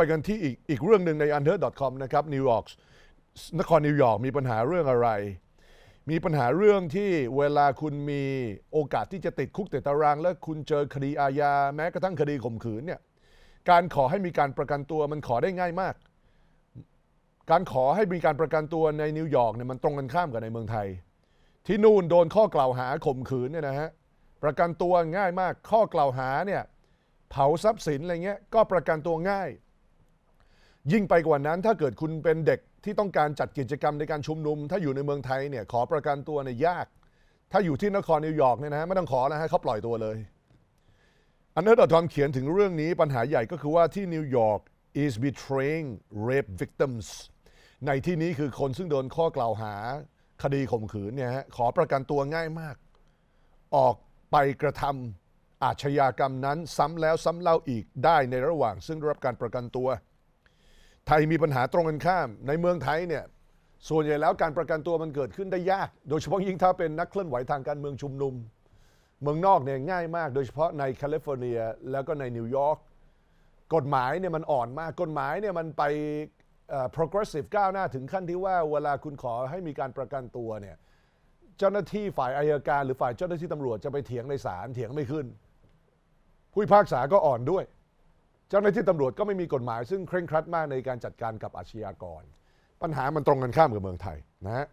ไปกันที่อีกอีกเรื่องหนึ่งใน under.com นะครับนิวยอร์กนครนิวยอร์กมีปัญหาเรื่องอะไร มีปัญหาเรื่องที่เวลาคุณมีโอกาสที่จะติดคุกติดตาราง และคุณเจอคดีอาญาแม้กระทั่งคดีข่มขืนเนี่ยการขอให้มีการประกันตัวมันขอได้ง่ายมาก การขอให้มีการประกันตัวในนิวยอร์กเนี่ยมันตรงกันข้ามกับในเมืองไทยที่นู่นโดนข้อกล่าวหาข่มขืนเนี่ยนะฮะประกันตัวง่ายมากข้อกล่าวหาเนี่ยเผาทรัพย์สินอะไรเงี้ยก็ประกันตัวง่ายยิ่งไปกว่านั้นถ้าเกิดคุณเป็นเด็กที่ต้องการจัดกิจกรรมในการชุมนุม ถ้าอยู่ในเมืองไทยเนี่ยขอประกันตัวเนี่ยยาก ถ้าอยู่ที่นครนิวยอร์กเนี่ยนะไม่ต้องขอแล้วฮะเขาปล่อยตัวเลยอันเดอร์ดอทอมเขียนถึงเรื่องนี้ปัญหาใหญ่ก็คือว่าที่นิวยอร์ก is betraying rape victims ในที่นี้คือคนซึ่งโดนข้อกล่าวหา คดีข่มขืนเนี่ยฮะขอประกันตัวง่ายมาก ออกไปกระทำอาชญากรรมนั้นซ้ำแล้วซ้ำเล่าอีกได้ในระหว่าง ซึ่งได้รับการประกันตัวไทยมีปัญหาตรงกันข้ามในเมืองไทยเนี่ยส่วนใหญ่แล้วการประกันตัวมันเกิดขึ้นได้ยาก โดยเฉพาะยิ่งถ้าเป็นนักเคลื่อนไหวทางการเมืองชุมนุม เมืองนอกเนี่ยง่ายมาก โดยเฉพาะในแคลิฟอร์เนียแล้วก็ในนิวยอร์กกฎหมายเนี่ยมันอ่อนมากกฎหมายเนี่ยมันไป progressive ก้าวหน้าถึงขั้นที่ว่าเวลาคุณขอให้มีการประกันตัวเนี่ยเจ้าหน้าที่ฝ่ายอายการหรือฝ่ายเจ้าหน้าที่ตำรวจจะไปเถียงในศาลเถียงไม่ขึ้น ผู้พิพากษาก็อ่อนด้วยเจ้าหน้าที่ตำรวจก็ไม่มีกฎหมายซึ่งเคร่งครัดมากในการจัดการกับอาชญากร ปัญหามันตรงกันข้ามกับเมืองไทยนะฮะ